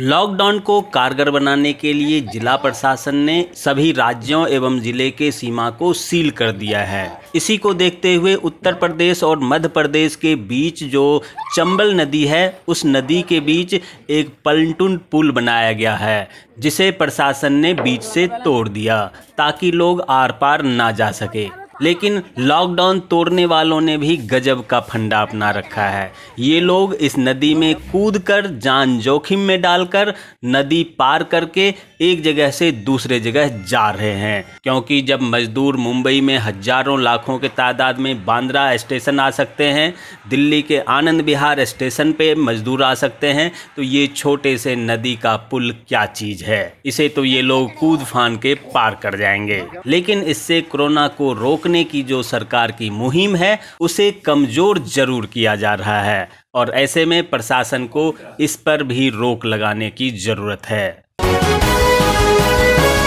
lockdown को कारगर बनाने के लिए जिला प्रशासन ने सभी राज्यों एवं जिले के सीमा को सील कर दिया है इसी को देखते हुए उत्तर प्रदेश और मध्य प्रदेश के बीच जो चंबल नदी है उस नदी के बीच एक पलटुन पुल बनाया गया है जिसे प्रशासन ने बीच से तोड़ दिया ताकि लोग आर पार ना जा सके लेकिन लॉकडाउन तोड़ने वालों ने भी गजब का फंडा अपना रखा है ये लोग इस नदी में कूद कर जान जोखिम में डालकर नदी पार करके एक जगह से दूसरे जगह जा रहे हैं क्योंकि जब मजदूर मुंबई में हजारों लाखों के तादाद में बांद्रा स्टेशन आ सकते हैं दिल्ली के आनंद बिहार स्टेशन पे मजदूर आ सकते हैं तो ये छोटे से नदी का पुल क्या चीज़ है इसे तो ये लोग कूद फान के पार कर जाएंगे लेकिन इससे कोरोना को रोक रोकने की जो सरकार की मुहिम है उसे कमज़ोर जरूर किया जा रहा है और ऐसे में प्रशासन को इस पर भी रोक लगाने की ज़रूरत है